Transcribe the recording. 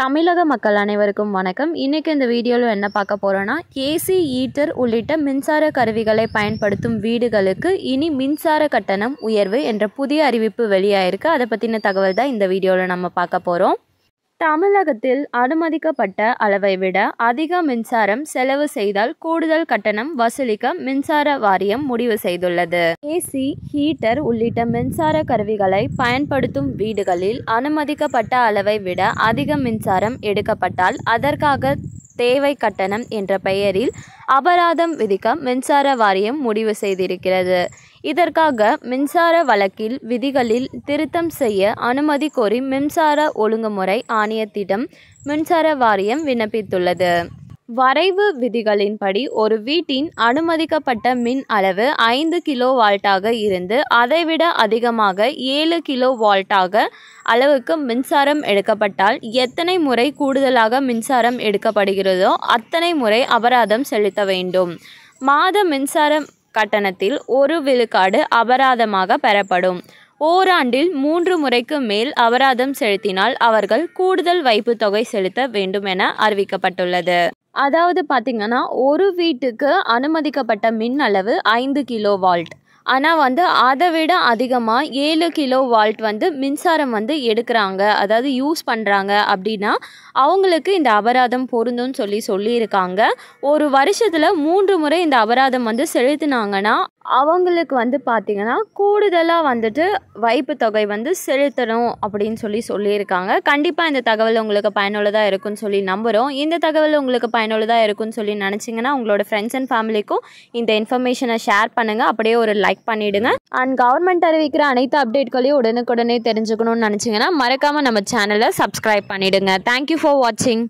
தமிழக மக்கள் அனைவருக்கும் வணக்கம் இன்னைக்கு இந்த வீடியோவில் என்ன பார்க்க போகிறோன்னா ஏசி ஈட்டர் உள்ளிட்ட மின்சார கருவிகளை பயன்படுத்தும் வீடுகளுக்கு இனி மின்சார கட்டணம் உயர்வு என்ற புதிய அறிவிப்பு வெளியாயிருக்கு அதை பற்றின தகவல் தான் இந்த வீடியோவில் நம்ம பார்க்க போகிறோம் தமிழகத்தில் அனுமதிக்கப்பட்ட அளவை விட அதிக மின்சாரம் செலவு செய்தால் கூடுதல் கட்டணம் வசூலிக்க மின்சார வாரியம் முடிவு செய்துள்ளது ஏசி ஹீட்டர் உள்ளிட்ட மின்சார கருவிகளை பயன்படுத்தும் வீடுகளில் அனுமதிக்கப்பட்ட அளவை விட அதிக மின்சாரம் எடுக்கப்பட்டால் அதற்காக தேவை கட்டணம் என்ற பெயரில் அபராதம் விதிக்க மின்சார வாரியம் முடிவு செய்திருக்கிறது இதற்காக மின்சார வழக்கில் விதிகளில் திருத்தம் செய்ய அனுமதி கோரி மின்சார ஒழுங்குமுறை ஆணையத்திடம் மின்சார வாரியம் விண்ணப்பித்துள்ளது வரைவு விதிகளின்படி ஒரு வீட்டின் அனுமதிக்கப்பட்ட மின் அளவு ஐந்து கிலோ வால்ட்டாக இருந்து அதைவிட அதிகமாக ஏழு கிலோ வால்ட்டாக அளவுக்கு மின்சாரம் எடுக்கப்பட்டால் எத்தனை முறை கூடுதலாக மின்சாரம் எடுக்கப்படுகிறதோ அத்தனை முறை அபராதம் செலுத்த வேண்டும் மாத மின்சாரம் கட்டணத்தில் ஒரு விழுக்காடு அபராதமாக பெறப்படும் ஓராண்டில் மூன்று முறைக்கு மேல் அபராதம் செலுத்தினால் அவர்கள் கூடுதல் வைப்பு தொகை செலுத்த வேண்டும் என அறிவிக்கப்பட்டுள்ளது அதாவது பார்த்திங்கன்னா ஒரு வீட்டுக்கு அனுமதிக்கப்பட்ட மின் அளவு ஐந்து கிலோ வால்ட் ஆனால் வந்து அதை விட அதிகமாக ஏழு கிலோ வால்ட் வந்து மின்சாரம் வந்து எடுக்கிறாங்க அதாவது யூஸ் பண்ணுறாங்க அப்படின்னா அவங்களுக்கு இந்த அபராதம் பொருந்தும்னு சொல்லி சொல்லியிருக்காங்க ஒரு வருஷத்தில் மூன்று முறை இந்த அபராதம் வந்து செலுத்தினாங்கன்னா அவங்களுக்கு வந்து பார்த்திங்கன்னா கூடுதலாக வந்துட்டு வைப்பு தொகை வந்து செலுத்தணும் அப்படின்னு சொல்லி சொல்லியிருக்காங்க கண்டிப்பாக இந்த தகவல் உங்களுக்கு பயனுள்ளதாக இருக்குன்னு சொல்லி நம்புகிறோம் இந்த தகவல் உங்களுக்கு பயனுள்ளதாக இருக்குன்னு சொல்லி நினச்சிங்கன்னா உங்களோட ஃப்ரெண்ட்ஸ் அண்ட் ஃபேமிலிக்கும் இந்த இன்ஃபர்மேஷனை ஷேர் பண்ணுங்கள் அப்படியே ஒரு லைக் பண்ணிவிடுங்க அண்ட் கவர்மெண்ட் அறிவிக்கிற அனைத்து அப்டேட்களையும் உடனுக்குடனே தெரிஞ்சுக்கணும்னு நினச்சிங்கன்னா மறக்காமல் நம்ம சேனலை சப்ஸ்கிரைப் பண்ணிவிடுங்க தேங்க்யூ ஃபார் வாட்சிங்